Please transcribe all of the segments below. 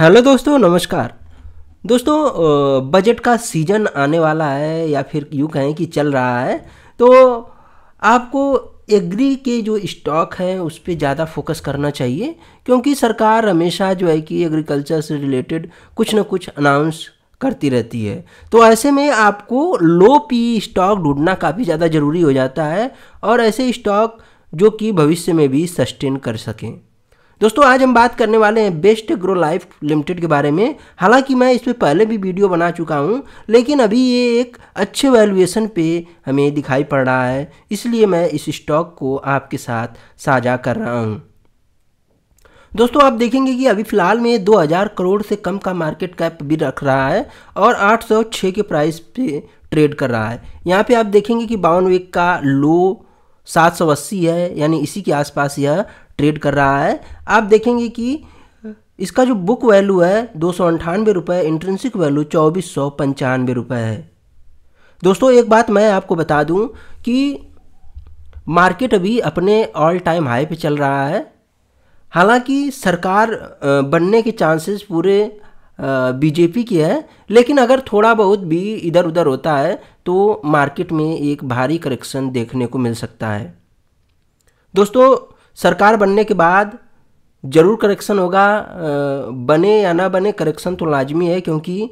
hello दोस्तों नमस्कार दोस्तों बजट का सीजन आने वाला है या फिर यूँ कहें कि चल रहा है तो आपको एग्री के जो स्टॉक हैं उस पर ज़्यादा फोकस करना चाहिए क्योंकि सरकार हमेशा जो है कि एग्रीकल्चर से रिलेटेड कुछ ना कुछ अनाउंस करती रहती है तो ऐसे में आपको लो पी स्टॉक ढूंढना काफ़ी ज़्यादा ज़रूरी हो जाता है और ऐसे स्टॉक जो कि भविष्य में भी सस्टेन कर सकें दोस्तों आज हम बात करने वाले हैं बेस्ट ग्रो लाइफ लिमिटेड के बारे में हालांकि मैं इस पर पहले भी वीडियो बना चुका हूं लेकिन अभी ये एक अच्छे वैल्यूएशन पे हमें दिखाई पड़ रहा है इसलिए मैं इस स्टॉक को आपके साथ साझा कर रहा हूं दोस्तों आप देखेंगे कि अभी फ़िलहाल में 2000 करोड़ से कम का मार्केट कैप भी रख रहा है और 806 के प्राइस पे ट्रेड कर रहा है यहाँ पे आप देखेंगे कि बावन वीक का लो अस्सी है यानी इसी के आसपास यह ट्रेड कर रहा है आप देखेंगे कि इसका जो बुक वैल्यू है दो सौ अंठानवे रुपये इंट्रेंसिक वैल्यू चौबीस सौ पंचानवे रुपये है दोस्तों एक बात मैं आपको बता दूं कि मार्केट अभी अपने ऑल टाइम हाई पे चल रहा है हालांकि सरकार बनने के चांसेस पूरे बीजेपी की है लेकिन अगर थोड़ा बहुत भी इधर उधर होता है तो मार्केट में एक भारी करेक्शन देखने को मिल सकता है दोस्तों सरकार बनने के बाद ज़रूर करेक्शन होगा बने या ना बने करेक्शन तो लाजमी है क्योंकि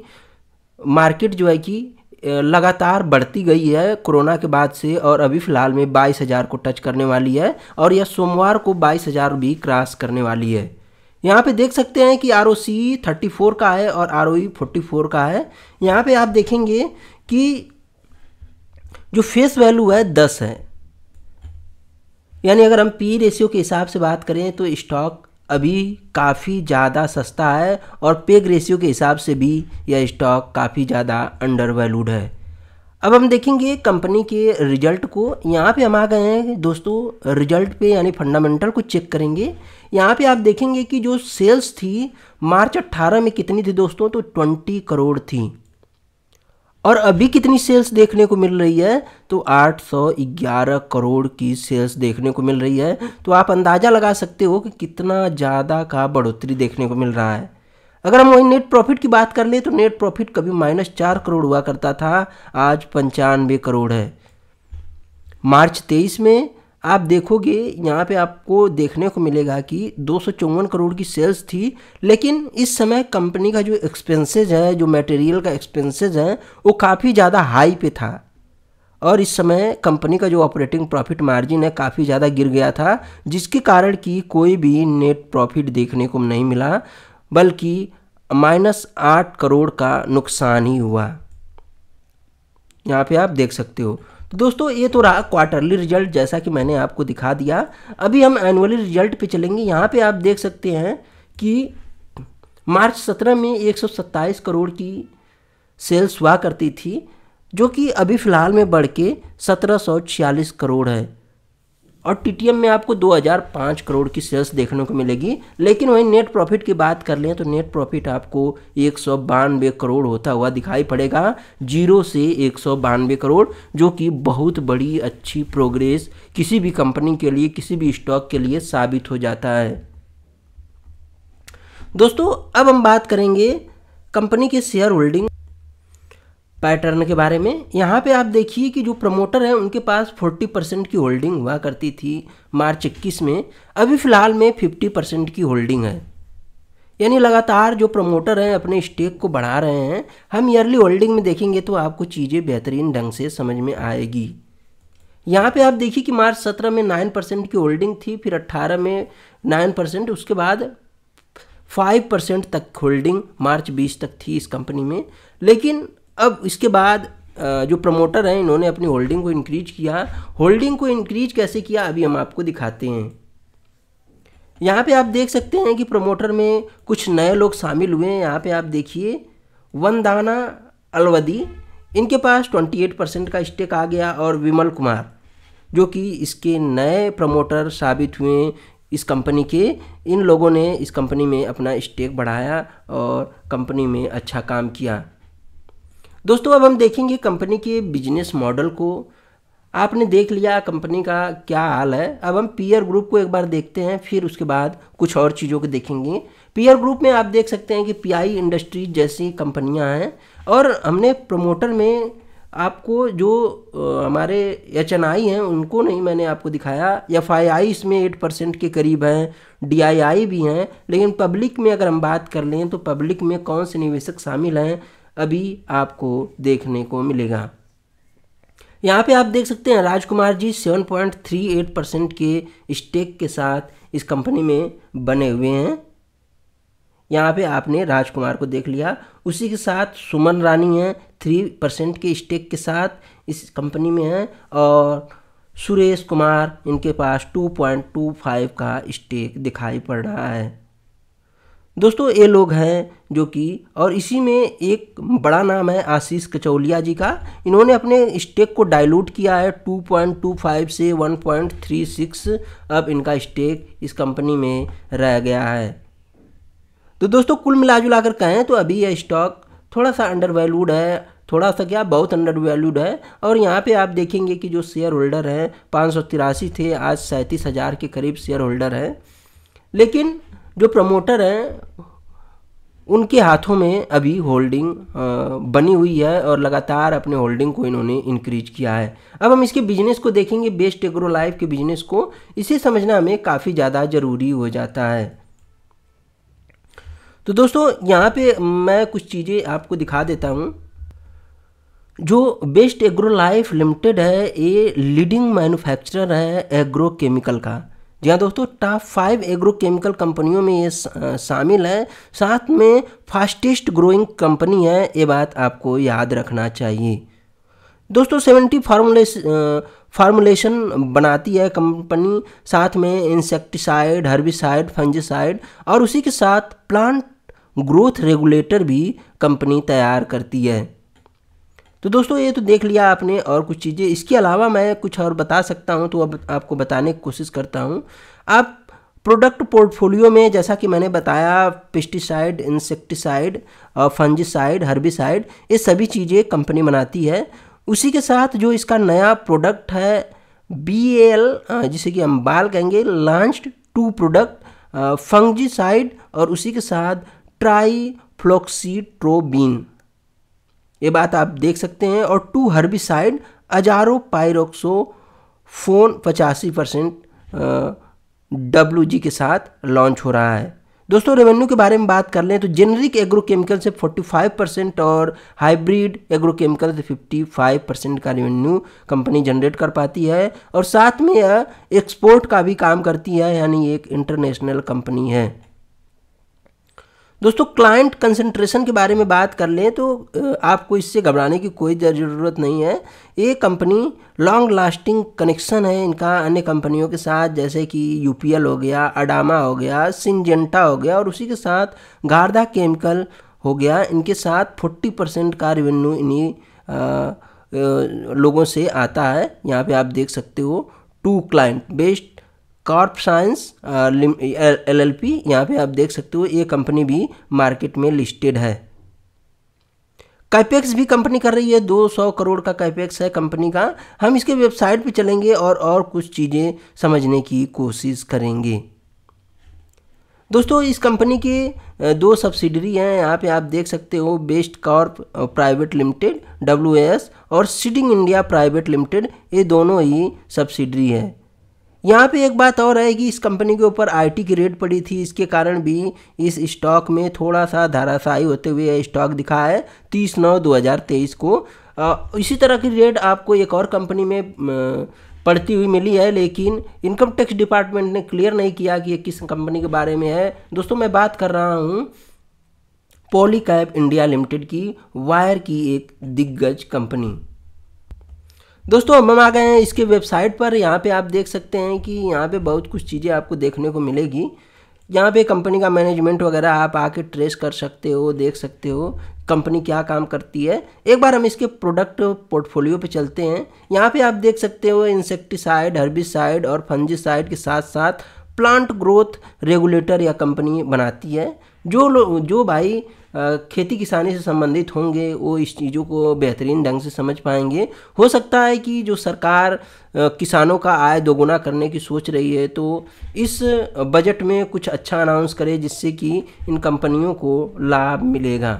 मार्केट जो है कि लगातार बढ़ती गई है कोरोना के बाद से और अभी फ़िलहाल में बाईस हज़ार को टच करने वाली है और यह सोमवार को बाईस हज़ार भी क्रॉस करने वाली है यहाँ पे देख सकते हैं कि R O C thirty four का है और आर ओ फोर्टी फोर का है यहाँ पे आप देखेंगे कि जो फेस वैल्यू है दस है यानी अगर हम पी रेशियो के हिसाब से बात करें तो स्टॉक अभी काफ़ी ज़्यादा सस्ता है और पेग रेशियो के हिसाब से भी यह स्टॉक काफ़ी ज़्यादा अंडर वैल्यूड है अब हम देखेंगे कंपनी के रिजल्ट को यहाँ पे हम आ गए हैं दोस्तों रिजल्ट पे यानी फंडामेंटल को चेक करेंगे यहाँ पे आप देखेंगे कि जो सेल्स थी मार्च 18 में कितनी थी दोस्तों तो 20 करोड़ थी और अभी कितनी सेल्स देखने को मिल रही है तो 811 करोड़ की सेल्स देखने को मिल रही है तो आप अंदाज़ा लगा सकते हो कि कितना ज़्यादा का बढ़ोतरी देखने को मिल रहा है अगर हम वही नेट प्रॉफिट की बात कर लें तो नेट प्रॉफिट कभी माइनस चार करोड़ हुआ करता था आज पंचानवे करोड़ है मार्च तेईस में आप देखोगे यहाँ पे आपको देखने को मिलेगा कि दो करोड़ की सेल्स थी लेकिन इस समय कंपनी का जो एक्सपेंसेज है जो मटेरियल का एक्सपेंसेज है वो काफ़ी ज़्यादा हाई पे था और इस समय कंपनी का जो ऑपरेटिंग प्रॉफिट मार्जिन है काफ़ी ज़्यादा गिर गया था जिसके कारण कि कोई भी नेट प्रॉफिट देखने को नहीं मिला बल्कि माइनस आठ करोड़ का नुकसान ही हुआ यहाँ पे आप देख सकते हो दोस्तों ये तो रहा क्वार्टरली रिजल्ट जैसा कि मैंने आपको दिखा दिया अभी हम एनुअली रिजल्ट पे चलेंगे यहाँ पे आप देख सकते हैं कि मार्च 17 में 127 करोड़ की सेल्स हुआ करती थी जो कि अभी फ़िलहाल में बढ़ के सत्रह करोड़ है और टीटीएम में आपको 2005 करोड़ की सेल्स देखने को मिलेगी लेकिन वहीं नेट प्रॉफिट की बात कर लें तो नेट प्रॉफिट आपको एक करोड़ होता हुआ दिखाई पड़ेगा जीरो से एक करोड़ जो कि बहुत बड़ी अच्छी प्रोग्रेस किसी भी कंपनी के लिए किसी भी स्टॉक के लिए साबित हो जाता है दोस्तों अब हम बात करेंगे कंपनी के शेयर होल्डिंग पैटर्न के बारे में यहाँ पे आप देखिए कि जो प्रमोटर हैं उनके पास 40 परसेंट की होल्डिंग हुआ करती थी मार्च इक्कीस में अभी फ़िलहाल में 50 परसेंट की होल्डिंग है यानी लगातार जो प्रमोटर हैं अपने स्टेक को बढ़ा रहे हैं हम ईयरली होल्डिंग में देखेंगे तो आपको चीज़ें बेहतरीन ढंग से समझ में आएगी यहाँ पे आप देखिए कि मार्च सत्रह में नाइन परसेंट की होल्डिंग थी फिर अट्ठारह में नाइन परसेंट उसके बाद फाइव परसेंट तक होल्डिंग मार्च बीस तक थी इस कंपनी में लेकिन अब इसके बाद जो प्रमोटर हैं इन्होंने अपनी होल्डिंग को इंक्रीज किया होल्डिंग को इंक्रीज कैसे किया अभी हम आपको दिखाते हैं यहाँ पे आप देख सकते हैं कि प्रमोटर में कुछ नए लोग शामिल हुए हैं यहाँ पे आप देखिए वंदाना अलवदी इनके पास 28 परसेंट का स्टेक आ गया और विमल कुमार जो कि इसके नए प्रमोटर साबित हुए इस कंपनी के इन लोगों ने इस कंपनी में अपना स्टेक बढ़ाया और कंपनी में अच्छा काम किया दोस्तों अब हम देखेंगे कंपनी के बिजनेस मॉडल को आपने देख लिया कंपनी का क्या हाल है अब हम पीयर ग्रुप को एक बार देखते हैं फिर उसके बाद कुछ और चीज़ों को देखेंगे पीयर ग्रुप में आप देख सकते हैं कि पीआई इंडस्ट्रीज जैसी कंपनियां हैं और हमने प्रमोटर में आपको जो हमारे एच एन आई हैं उनको नहीं मैंने आपको दिखाया एफ आई आई इसमें एट परसेंट के करीब हैं डी आई आई भी हैं लेकिन पब्लिक में अगर हम बात कर लें तो पब्लिक में कौन से निवेशक शामिल हैं अभी आपको देखने को मिलेगा यहाँ पे आप देख सकते हैं राजकुमार जी 7.38 परसेंट के स्टेक के साथ इस कंपनी में बने हुए हैं यहाँ पे आपने राजकुमार को देख लिया उसी के साथ सुमन रानी हैं थ्री परसेंट के स्टेक के साथ इस कंपनी में हैं और सुरेश कुमार इनके पास 2.25 का स्टेक दिखाई पड़ रहा है दोस्तों ये लोग हैं जो कि और इसी में एक बड़ा नाम है आशीष कचौलिया जी का इन्होंने अपने स्टेक को डाइल्यूट किया है 2.25 से 1.36 अब इनका स्टेक इस कंपनी में रह गया है तो दोस्तों कुल मिला जुला कर कहें तो अभी यह स्टॉक थोड़ा सा अंडर वैल्यूड है थोड़ा सा क्या बहुत अंडर वैल्यूड है और यहाँ पे आप देखेंगे कि जो शेयर होल्डर हैं पाँच थे आज सैंतीस हज़ार के करीब शेयर होल्डर हैं लेकिन जो प्रमोटर हैं उनके हाथों में अभी होल्डिंग बनी हुई है और लगातार अपने होल्डिंग को इन्होंने इंक्रीज किया है अब हम इसके बिजनेस को देखेंगे बेस्ट एग्रो लाइफ के बिजनेस को इसे समझना हमें काफ़ी ज़्यादा ज़रूरी हो जाता है तो दोस्तों यहाँ पे मैं कुछ चीज़ें आपको दिखा देता हूँ जो बेस्ट एग्रो लाइफ लिमिटेड है ये लीडिंग मैन्युफैक्चरर है एग्रो केमिकल का जी हाँ दोस्तों टॉप फाइव एग्रोकेमिकल कंपनियों में ये शामिल है साथ में फास्टेस्ट ग्रोइंग कंपनी है ये बात आपको याद रखना चाहिए दोस्तों सेवेंटी फार्मुलेस फार्मुलेशन बनाती है कंपनी साथ में इंसेक्टिसाइड हर्बिसाइड फंजिसाइड और उसी के साथ प्लांट ग्रोथ रेगुलेटर भी कंपनी तैयार करती है तो दोस्तों ये तो देख लिया आपने और कुछ चीज़ें इसके अलावा मैं कुछ और बता सकता हूँ तो अब आपको बताने की कोशिश करता हूँ आप प्रोडक्ट पोर्टफोलियो में जैसा कि मैंने बताया पेस्टिसाइड इंसेक्टिसाइड फंजिसाइड हर्बिसाइड ये सभी चीज़ें कंपनी बनाती है उसी के साथ जो इसका नया प्रोडक्ट है बी एल जिसे कि हम बाल कहेंगे लॉन्च्ड टू प्रोडक्ट फंजिसाइड और उसी के साथ ट्राई फ्लोक्सीट्रोबीन ये बात आप देख सकते हैं और टू हर्बिसाइड अजारो पायरोक्सो फोन पचासी परसेंट डब्ल्यू जी के साथ लॉन्च हो रहा है दोस्तों रेवेन्यू के बारे में बात कर लें तो जेनरिक एग्रोकेमिकल से 45 परसेंट और हाइब्रिड एग्रोकेमिकल से 55 परसेंट का रेवेन्यू कंपनी जनरेट कर पाती है और साथ में यह एक्सपोर्ट का भी काम करती है यानी एक इंटरनेशनल कंपनी है दोस्तों क्लाइंट कंसंट्रेशन के बारे में बात कर लें तो आपको इससे घबराने की कोई ज़रूरत नहीं है ये कंपनी लॉन्ग लास्टिंग कनेक्शन है इनका अन्य कंपनियों के साथ जैसे कि यूपीएल हो गया अडामा हो गया सिंजेंटा हो गया और उसी के साथ गारदा केमिकल हो गया इनके साथ 40 परसेंट का रेवेन्यू इन्हीं लोगों से आता है यहाँ पे आप देख सकते हो two client best corp science L L P यहाँ पर आप देख सकते हो ये कंपनी भी मार्केट में लिस्टेड है कैपेक्स भी कंपनी कर रही है 200 करोड़ का कैपेक्स है कंपनी का हम इसके वेबसाइट पे चलेंगे और और कुछ चीज़ें समझने की कोशिश करेंगे दोस्तों इस कंपनी के uh, दो सब्सिडरी हैं यहाँ पे आप देख सकते हो best corp private limited W और सीडिंग इंडिया प्राइवेट लिमिटेड ये दोनों ही सब्सिडरी है यहाँ पे एक बात और है कि इस कंपनी के ऊपर आईटी की रेट पड़ी थी इसके कारण भी इस स्टॉक में थोड़ा सा धाराशाही होते हुए यह स्टॉक दिखा है तीस नौ दो हज़ार तेईस को इसी तरह की रेट आपको एक और कंपनी में पड़ती हुई मिली है लेकिन इनकम टैक्स डिपार्टमेंट ने क्लियर नहीं किया कि ये किस कंपनी के बारे में है दोस्तों मैं बात कर रहा हूँ पॉलीकैप इंडिया लिमिटेड की वायर की एक दिग्गज कंपनी दोस्तों हम आ गए हैं इसके वेबसाइट पर यहाँ पे आप देख सकते हैं कि यहाँ पे बहुत कुछ चीज़ें आपको देखने को मिलेगी यहाँ पे कंपनी का मैनेजमेंट वगैरह आप आके ट्रेस कर सकते हो देख सकते हो कंपनी क्या काम करती है एक बार हम इसके प्रोडक्ट पोर्टफोलियो पे चलते हैं यहाँ पे आप देख सकते हो इंसेक्टिसाइड हर्बिसाइड और फंजिसाइड के साथ साथ प्लांट ग्रोथ रेगुलेटर या कंपनी बनाती है जो जो भाई खेती किसानी से संबंधित होंगे वो इस चीज़ों को बेहतरीन ढंग से समझ पाएंगे हो सकता है कि जो सरकार किसानों का आय दोगुना करने की सोच रही है तो इस बजट में कुछ अच्छा अनाउंस करे जिससे कि इन कंपनियों को लाभ मिलेगा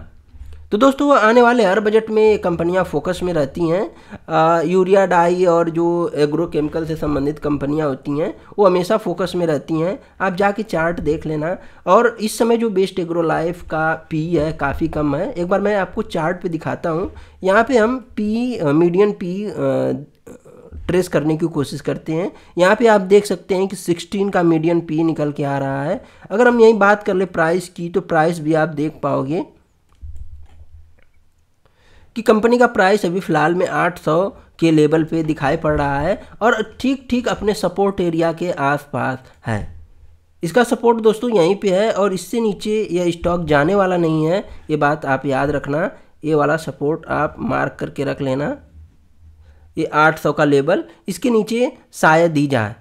तो दोस्तों आने वाले हर बजट में कंपनियां फोकस में रहती हैं यूरिया डाई और जो एग्रो केमिकल से संबंधित कंपनियां होती हैं वो हमेशा फोकस में रहती हैं आप जाके चार्ट देख लेना और इस समय जो बेस्ट एग्रो लाइफ का पी है काफ़ी कम है एक बार मैं आपको चार्ट पे दिखाता हूँ यहाँ पे हम पी मीडियन पी ट्रेस करने की कोशिश करते हैं यहाँ पे आप देख सकते हैं कि 16 का मीडियन पी निकल के आ रहा है अगर हम यही बात कर ले प्राइस की तो प्राइस भी आप देख पाओगे कि कंपनी का प्राइस अभी फ़िलहाल में 800 के लेवल पे दिखाई पड़ रहा है और ठीक ठीक अपने सपोर्ट एरिया के आसपास है इसका सपोर्ट दोस्तों यहीं पे है और इससे नीचे यह स्टॉक जाने वाला नहीं है ये बात आप याद रखना ये वाला सपोर्ट आप मार्क करके रख लेना ये 800 का लेवल इसके नीचे शायद ही जाए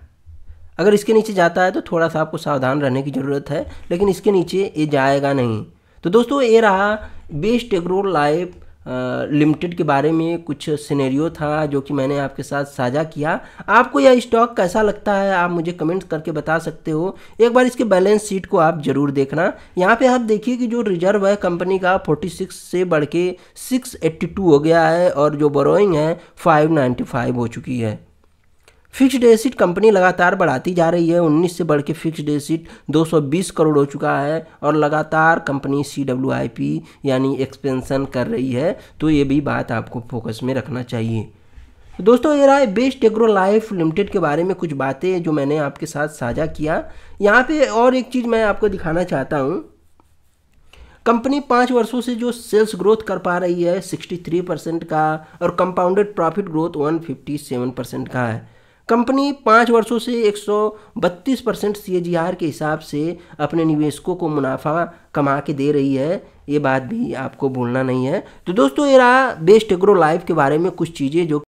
अगर इसके नीचे जाता है तो थोड़ा सा आपको सावधान रहने की ज़रूरत है लेकिन इसके नीचे ये जाएगा नहीं तो दोस्तों ये रहा बेस्ट एग्रो लाइफ लिमिटेड के बारे में कुछ सिनेरियो था जो कि मैंने आपके साथ साझा किया आपको यह स्टॉक कैसा लगता है आप मुझे कमेंट्स करके बता सकते हो एक बार इसके बैलेंस शीट को आप ज़रूर देखना यहाँ पे आप देखिए कि जो रिजर्व है कंपनी का 46 से बढ़ के 682 हो गया है और जो बोरोइंग है 595 हो चुकी है फिक्स्ड एसिड कंपनी लगातार बढ़ाती जा रही है 19 से बढ़ के फिक्स्ड एसिड 220 करोड़ हो चुका है और लगातार company C W I P यानी एक्सपेंशन कर रही है तो ये भी बात आपको फोकस में रखना चाहिए दोस्तों ये रहा है बेस्ट एग्रो लाइफ लिमिटेड के बारे में कुछ बातें जो मैंने आपके साथ साझा किया यहाँ पे और एक चीज़ मैं आपको दिखाना चाहता हूँ कंपनी पाँच वर्षों से जो सेल्स ग्रोथ कर पा रही है 63 परसेंट का और कंपाउंडेड प्रॉफिट ग्रोथ 157 परसेंट का है कंपनी पाँच वर्षों से 132 परसेंट सी के हिसाब से अपने निवेशकों को मुनाफा कमा के दे रही है ये बात भी आपको भूलना नहीं है तो दोस्तों ये रहा बेस्ट एग्रो लाइफ के बारे में कुछ चीज़ें जो